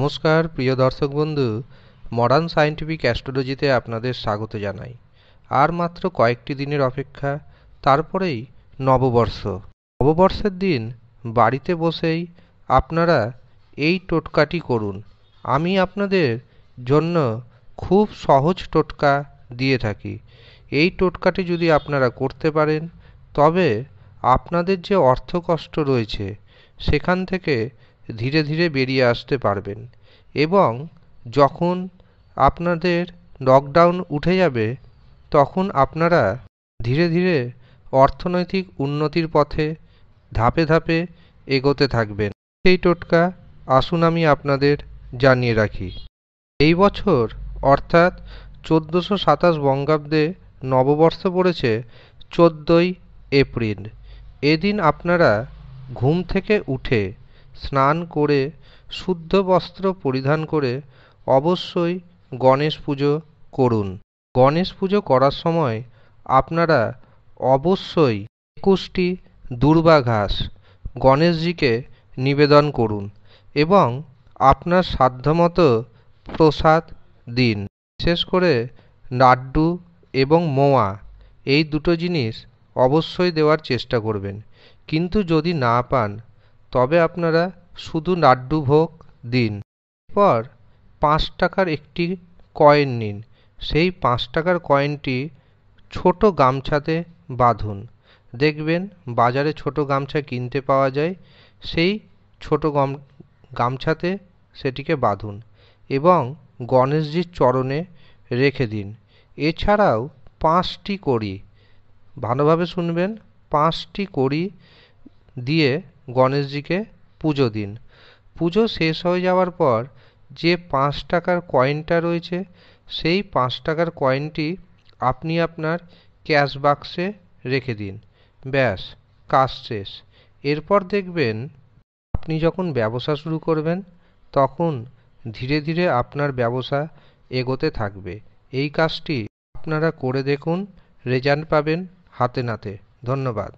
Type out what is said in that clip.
নমস্কার প্রিয় দর্শক বন্ধু মডার্ন সায়েন্টিফিক অ্যাস্ট্রোলজিতে আপনাদের স্বাগত জানাই আর মাত্র কয়েকটি দিনের অপেক্ষা তারপরেই নববর্ষ নববর্ষের দিন বাড়িতে বসেই আপনারা এই টোটকাটি করুন আমি আপনাদের জন্য খুব সহজ টোটকা দিয়ে থাকি এই টোটকাটি যদি আপনারা করতে পারেন তবে আপনাদের যে অর্থকষ্ট রয়েছে সেখান থেকে ধীরে ধীরে বেরিয়ে আসতে পারবেন এবং যখন আপনাদের লকডাউন উঠে যাবে তখন আপনারা ধীরে ধীরে অর্থনৈতিক উন্নতির পথে ধাপে ধাপে এগোতে থাকবেন সেই টোটকা আসুন আমি আপনাদের জানিয়ে রাখি এই বছর অর্থাৎ চোদ্দোশো সাতাশ বঙ্গাব্দে নববর্ষ পড়েছে চোদ্দোই এপ্রিল এদিন আপনারা ঘুম থেকে উঠে স্নান করে শুদ্ধ বস্ত্র পরিধান করে অবশ্যই গণেশ পুজো করুন গণেশ পুজো করার সময় আপনারা অবশ্যই একুশটি দুর্বা ঘাস গণেশজিকে নিবেদন করুন এবং আপনার সাধ্যমতো প্রসাদ দিন বিশেষ করে লাড্ডু এবং মোয়া এই দুটো জিনিস অবশ্যই দেওয়ার চেষ্টা করবেন কিন্তু যদি না পান তবে আপনারা শুধু নাড্ডু ভোগ দিন পর পাঁচ টাকার একটি কয়েন নিন সেই পাঁচ টাকার কয়েনটি ছোট গামছাতে বাঁধুন দেখবেন বাজারে ছোট গামছা কিনতে পাওয়া যায় সেই ছোট গম গামছাতে সেটিকে বাঁধুন এবং গণেশজির চরণে রেখে দিন এছাড়াও পাঁচটি কড়ি ভালোভাবে শুনবেন পাঁচটি কড়ি দিয়ে গণেশজিকে পুজো দিন পুজো শেষ হয়ে যাওয়ার পর যে পাঁচ টাকার কয়েনটা রয়েছে সেই পাঁচ টাকার কয়েনটি আপনি আপনার ক্যাশ বাক্সে রেখে দিন ব্যাস কাজ শেষ এরপর দেখবেন আপনি যখন ব্যবসা শুরু করবেন তখন ধীরে ধীরে আপনার ব্যবসা এগোতে থাকবে এই কাজটি আপনারা করে দেখুন রেজাল্ট পাবেন হাতে নাতে ধন্যবাদ